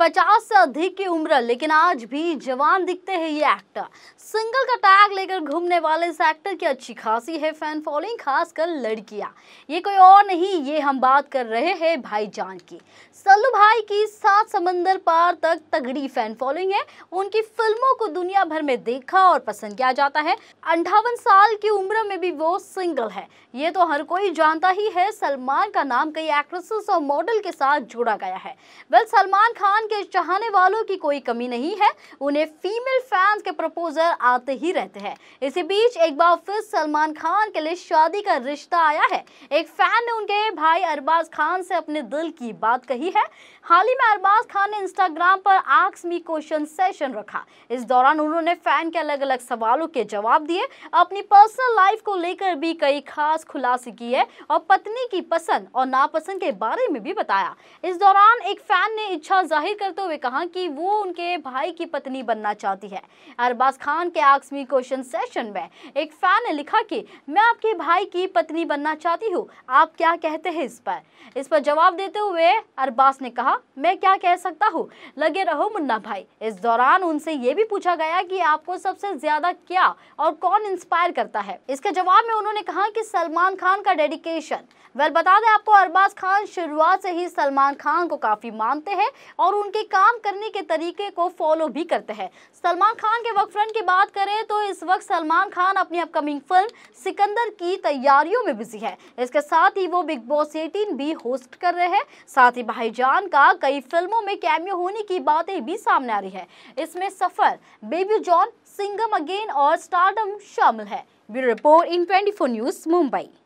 पचास से अधिक की उम्र लेकिन आज भी जवान दिखते हैं ये एक्टर सिंगल का टैग लेकर घूमने वाले इस एक्टर की अच्छी खासी है फैन फॉलोइंग खासकर लड़कियां ये कोई और नहीं ये हम बात कर रहे हैं भाईजान की सल्लू भाई की सात समंदर पार तक तगड़ी फैन फॉलोइंग है उनकी फिल्मों को दुनिया भर में देखा और पसंद किया जाता है अंठावन साल की उम्र में भी वो सिंगल है ये तो हर कोई जानता ही है सलमान का नाम कई एक्ट्रेसेस और मॉडल के साथ जोड़ा गया है वेल सलमान खान के चाहने वालों की कोई कमी नहीं है उन्हें फीमेल फैंस के प्रपोजल आते ही रहते हैं इसी बीच एक बार फिर सलमान खान के लिए शादी का रिश्ता आया है एक फैन ने उनके भाई अरबाज खान से अपने दिल की बात कही है हाल ही में अरबाज खान ने इंस्टाग्राम पर आक्स मी क्वेश्चन सेशन रखा इस दौरान उन्होंने फैन के अलग अलग सवालों के जवाब दिए अपनी पर्सनल लाइफ को लेकर भी कई खास खुलासे किए और पत्नी की पसंद और नापसंद के बारे में भी बताया इस दौरान एक फैन ने इच्छा जाहिर करते हुए कहा कि वो उनके भाई की पत्नी बनना चाहती है अरबाज खान के आखिरी क्वेश्चन सेशन में एक फैन ने लिखा कि मैं आपके भाई की पत्नी बनना चाहती हूँ आप क्या कहते हैं इस पर इस पर जवाब देते हुए अरबाज ने कहा मैं क्या कह सकता हूँ लगे रहो मुन्ना भाई इस दौरान उनसे ये भी पूछा गया कि आपको सबसे ज्यादा क्या और कौन इंस्पायर करता है इसके जवाब में उन्होंने कहा कि सलमान खान का डेडिकेशन वेल बता दें आपको अरबाज खान शुरुआत से ही सलमान खान को काफी मानते हैं और उन उनके काम करने के तरीके को फॉलो भी करते हैं सलमान खान के वर्क फ्रंट की बात करें तो इस वक्त सलमान खान अपनी अपकमिंग फिल्म सिकंदर की तैयारियों में बिजी है इसके साथ ही वो बिग बॉस एटीन भी होस्ट कर रहे हैं साथ ही भाईजान का कई फिल्मों में कैमियो होने की बातें भी सामने आ रही है इसमें Safar Baby John Singham Again और स्टार्डम शामिल है bureau report in twenty news Mumbai